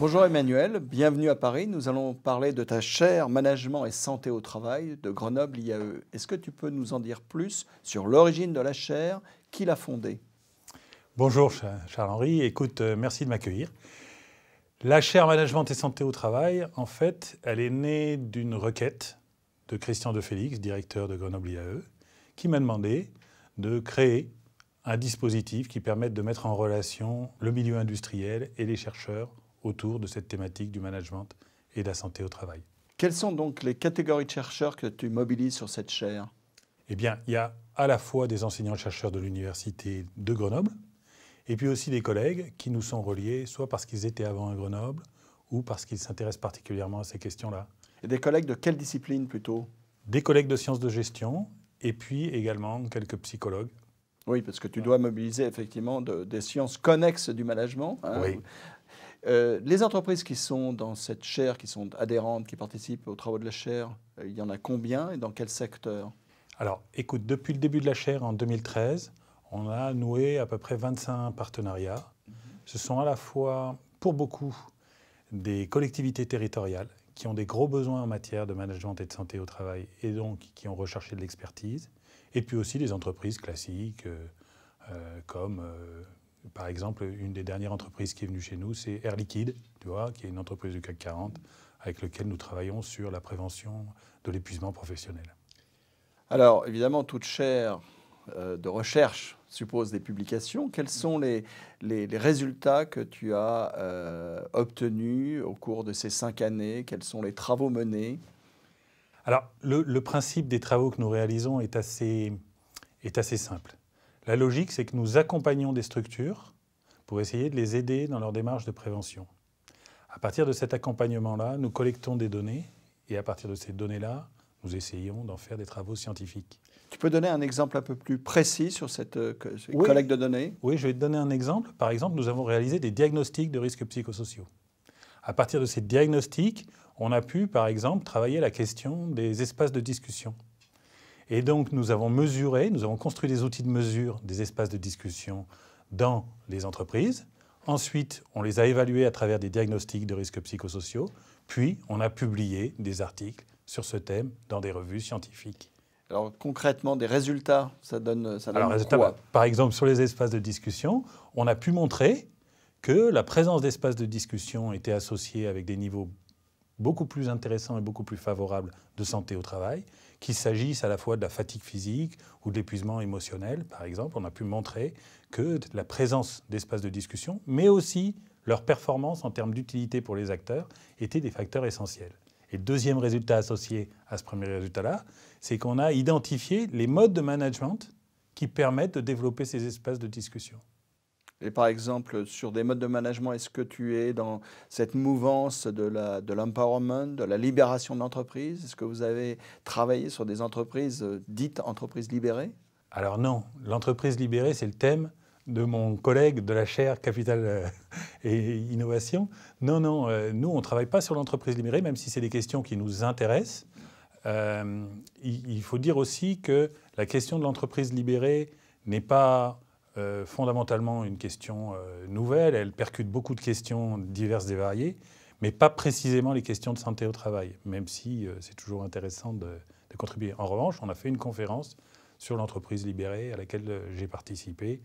Bonjour Emmanuel, bienvenue à Paris. Nous allons parler de ta chaire Management et Santé au Travail de Grenoble IAE. Est-ce que tu peux nous en dire plus sur l'origine de la chaire Qui l'a fondée Bonjour Charles-Henri, écoute, euh, merci de m'accueillir. La chaire Management et Santé au Travail, en fait, elle est née d'une requête de Christian De Félix, directeur de Grenoble IAE, qui m'a demandé de créer un dispositif qui permette de mettre en relation le milieu industriel et les chercheurs autour de cette thématique du management et de la santé au travail. Quelles sont donc les catégories de chercheurs que tu mobilises sur cette chaire Eh bien, il y a à la fois des enseignants-chercheurs de l'université de Grenoble, et puis aussi des collègues qui nous sont reliés, soit parce qu'ils étaient avant à Grenoble, ou parce qu'ils s'intéressent particulièrement à ces questions-là. Et des collègues de quelle discipline plutôt Des collègues de sciences de gestion, et puis également quelques psychologues. Oui, parce que tu dois mobiliser effectivement des sciences connexes du management. Hein, oui. Euh, les entreprises qui sont dans cette chaire, qui sont adhérentes, qui participent aux travaux de la chaire, euh, il y en a combien et dans quel secteur Alors, écoute, depuis le début de la chaire en 2013, on a noué à peu près 25 partenariats. Ce sont à la fois, pour beaucoup, des collectivités territoriales qui ont des gros besoins en matière de management et de santé au travail et donc qui ont recherché de l'expertise, et puis aussi des entreprises classiques euh, comme par exemple, une des dernières entreprises qui est venue chez nous, c'est Air Liquide, tu vois, qui est une entreprise du CAC 40 avec laquelle nous travaillons sur la prévention de l'épuisement professionnel. Alors, évidemment, toute chaire euh, de recherche suppose des publications. Quels sont les, résultats que tu as euh, obtenus au cours de ces cinq années Quels sont les travaux menés Alors, le, le, principe des travaux que nous réalisons est assez, est assez simple. La logique, c'est que nous accompagnons des structures pour essayer de les aider dans leur démarche de prévention. À partir de cet accompagnement-là, nous collectons des données et à partir de ces données-là, nous essayons d'en faire des travaux scientifiques. Tu peux donner un exemple un peu plus précis sur cette euh, collecte de données Oui, je vais te donner un exemple. Par exemple, nous avons réalisé des diagnostics de risques psychosociaux. À partir de ces diagnostics, on a pu, par exemple, travailler la question des espaces de discussion. Et donc nous avons mesuré, nous avons construit des outils de mesure des espaces de discussion dans les entreprises. Ensuite, on les a évalués à travers des diagnostics de risques psychosociaux. Puis, on a publié des articles sur ce thème dans des revues scientifiques. Alors concrètement, des résultats, ça donne, ça Alors, Par exemple, sur les espaces de discussion, on a pu montrer que la présence d'espaces de discussion était associée avec des niveaux beaucoup plus intéressants et beaucoup plus favorables de santé au travail, qu'il s'agisse à la fois de la fatigue physique ou de l'épuisement émotionnel, par exemple. On a pu montrer que la présence d'espaces de discussion, mais aussi leur performance en termes d'utilité pour les acteurs, étaient des facteurs essentiels. Et le deuxième résultat associé à ce premier résultat-là, c'est qu'on a identifié les modes de management qui permettent de développer ces espaces de discussion. Et par exemple, sur des modes de management, est-ce que tu es dans cette mouvance de l'empowerment, de, de, la libération de l'entreprise Est-ce que vous avez travaillé sur des entreprises euh, dites entreprises libérées Alors non, l'entreprise libérée, c'est le thème de mon collègue de la chaire Capital euh, et Innovation. Non, non, euh, nous, on ne travaille pas sur l'entreprise libérée, même si c'est des questions qui nous intéressent. il, faut dire aussi que la question de l'entreprise libérée n'est pas euh, fondamentalement une question euh, nouvelle. Elle percute beaucoup de questions diverses et variées, mais pas précisément les questions de santé au travail, même si euh, c'est toujours intéressant de, contribuer. En revanche, on a fait une conférence sur l'entreprise libérée à laquelle j'ai participé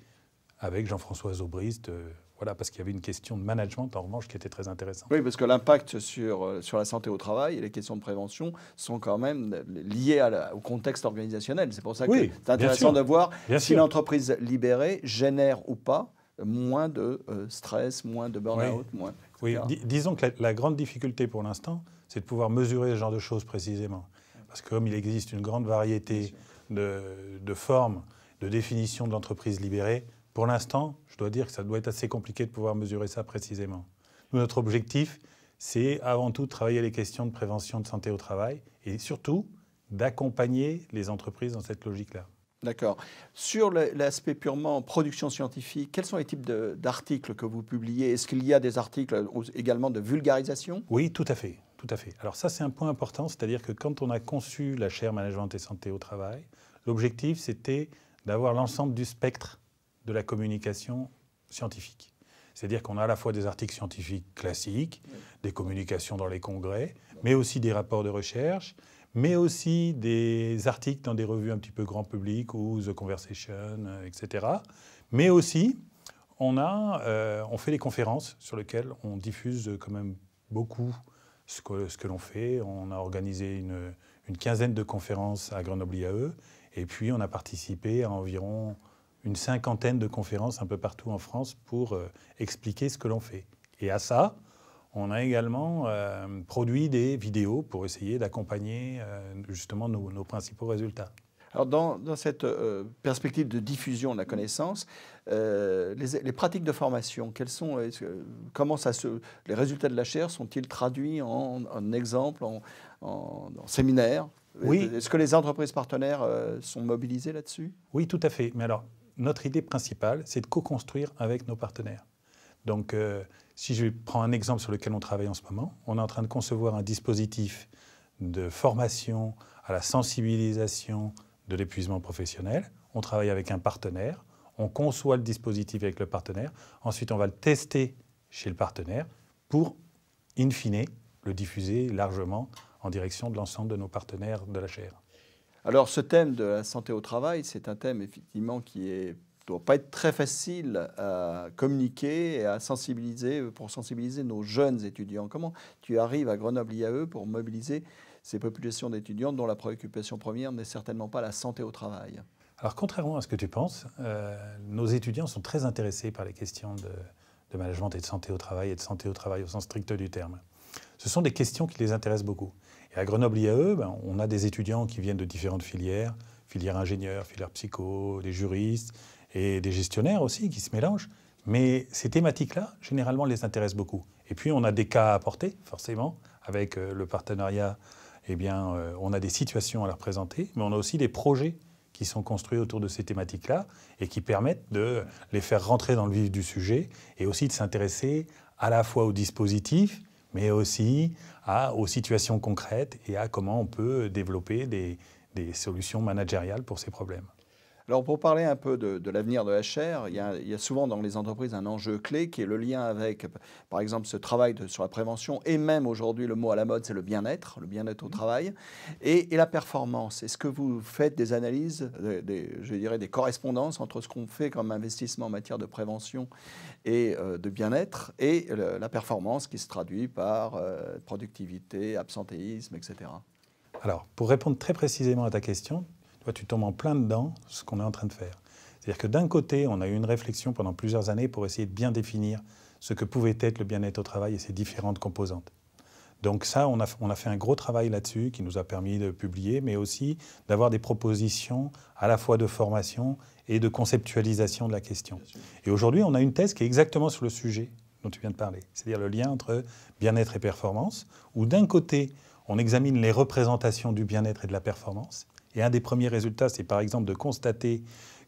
avec Jean-François Zobrist, voilà, parce qu'il y avait une question de management, en revanche, qui était très intéressante. Oui, parce que l'impact sur, euh, sur la santé au travail et les questions de prévention sont quand même liées à au contexte organisationnel. C'est pour ça que c'est intéressant de voir si l'entreprise libérée génère ou pas moins de euh, stress, moins de burn-out, oui. moins... Oui, disons que la, grande difficulté pour l'instant, c'est de pouvoir mesurer ce genre de choses précisément. Parce que comme il existe une grande variété de, de formes, de définition de l'entreprise libérée, pour l'instant, je dois dire que ça doit être assez compliqué de pouvoir mesurer ça précisément. notre objectif, c'est avant tout de travailler les questions de prévention de santé au travail et surtout d'accompagner les entreprises dans cette logique-là. D'accord. Sur l'aspect purement production scientifique, quels sont les types d'articles que vous publiez Est-ce qu'il y a des articles également de vulgarisation Oui, tout à fait. Tout à fait. Alors ça, c'est un point important, c'est-à-dire que quand on a conçu la chaire Management et Santé au Travail, l'objectif, c'était d'avoir l'ensemble du spectre de la communication scientifique. C'est-à-dire qu'on a à la fois des articles scientifiques classiques, des communications dans les congrès, mais aussi des rapports de recherche, mais aussi des articles dans des revues un petit peu grand public ou The Conversation, euh, etc. Mais aussi, on, a, euh, on fait des conférences sur lesquelles on diffuse quand même beaucoup ce que, ce que l'on fait. On a organisé une, une, quinzaine de conférences à Grenoble IAE, et puis on a participé à environ une cinquantaine de conférences un peu partout en France pour euh, expliquer ce que l'on fait. Et à ça, on a également euh, produit des vidéos pour essayer d'accompagner euh, justement nos, principaux résultats. Alors dans, dans cette perspective de diffusion de la connaissance, les, pratiques de formation, quelles sont, comment ça se, les résultats de la chaire sont-ils traduits en, exemple, en, en, en séminaire oui. Est-ce que les entreprises partenaires sont mobilisées là-dessus Oui, tout à fait. Mais alors, notre idée principale, c'est de co-construire avec nos partenaires. Donc, euh, si je prends un exemple sur lequel on travaille en ce moment, on est en train de concevoir un dispositif de formation à la sensibilisation de l'épuisement professionnel. On travaille avec un partenaire, on conçoit le dispositif avec le partenaire, ensuite on va le tester chez le partenaire pour, in fine, le diffuser largement en direction de l'ensemble de nos partenaires de la chaire. Alors ce thème de la santé au travail, c'est un thème effectivement qui ne doit pas être très facile à communiquer et à sensibiliser pour sensibiliser nos jeunes étudiants. Comment tu arrives à Grenoble IAE pour mobiliser ces populations d'étudiants dont la préoccupation première n'est certainement pas la santé au travail Alors contrairement à ce que tu penses, euh, nos étudiants sont très intéressés par les questions de management et de santé au travail et de santé au travail au sens strict du terme. Ce sont des questions qui les intéressent beaucoup à Grenoble IAE, ben, on a des étudiants qui viennent de différentes filières, filières ingénieurs, filières psycho, des juristes et des gestionnaires aussi qui se mélangent. Mais ces thématiques-là, généralement, les intéressent beaucoup. Et puis, on a des cas à apporter, forcément, avec euh, le partenariat. Eh bien, euh, on a des situations à leur présenter, mais on a aussi des projets qui sont construits autour de ces thématiques-là et qui permettent de les faire rentrer dans le vif du sujet et aussi de s'intéresser à la fois aux dispositifs mais aussi aux situations concrètes et à comment on peut développer des solutions managériales pour ces problèmes. Alors pour parler un peu de, l'avenir de la il il y, a, souvent dans les entreprises un enjeu clé qui est le lien avec, par exemple, ce travail sur la prévention et même aujourd'hui le mot à la mode, c'est le bien-être, le bien-être au mmh. travail et, la performance. Est-ce que vous faites des analyses, je dirais des correspondances entre ce qu'on fait comme investissement en matière de prévention et euh, de bien-être et la performance qui se traduit par euh, productivité, absentéisme, etc. Alors, pour répondre très précisément à ta question, tu tombes en plein dedans ce qu'on est en train de faire. C'est-à-dire que d'un côté, on a eu une réflexion pendant plusieurs années pour essayer de bien définir ce que pouvait être le bien-être au travail et ses différentes composantes. Donc ça, on a, on a fait un gros travail là-dessus qui nous a permis de publier, mais aussi d'avoir des propositions à la fois de formation et de conceptualisation de la question. Et aujourd'hui, on a une thèse qui est exactement sur le sujet dont tu viens de parler, c'est-à-dire le lien entre bien-être et performance, où d'un côté, on examine les représentations du bien-être et de la performance, et un des premiers résultats, c'est par exemple de constater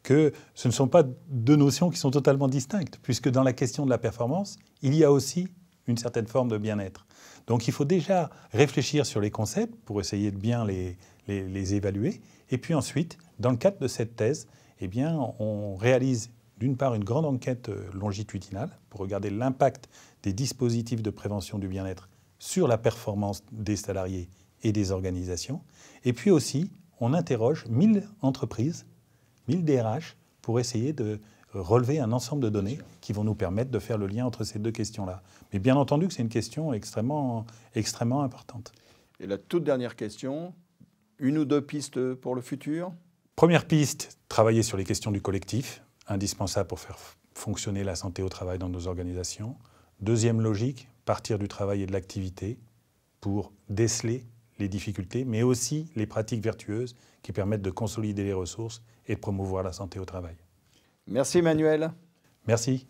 que ce ne sont pas deux notions qui sont totalement distinctes, puisque dans la question de la performance, il y a aussi une certaine forme de bien-être. Donc il faut déjà réfléchir sur les concepts pour essayer de bien les, les, évaluer. Et puis ensuite, dans le cadre de cette thèse, eh bien, on réalise d'une part une grande enquête euh, longitudinale pour regarder l'impact des dispositifs de prévention du bien-être sur la performance des salariés et des organisations, et puis aussi on interroge 1000 entreprises, 1000 DRH, pour essayer de relever un ensemble de données qui vont nous permettre de faire le lien entre ces deux questions-là. Mais bien entendu que c'est une question extrêmement, extrêmement importante. Et la toute dernière question, une ou deux pistes pour le futur Première piste, travailler sur les questions du collectif, indispensable pour faire fonctionner la santé au travail dans nos organisations. Deuxième logique, partir du travail et de l'activité pour déceler les difficultés, mais aussi les pratiques vertueuses qui permettent de consolider les ressources et de promouvoir la santé au travail. Merci Emmanuel. – Merci.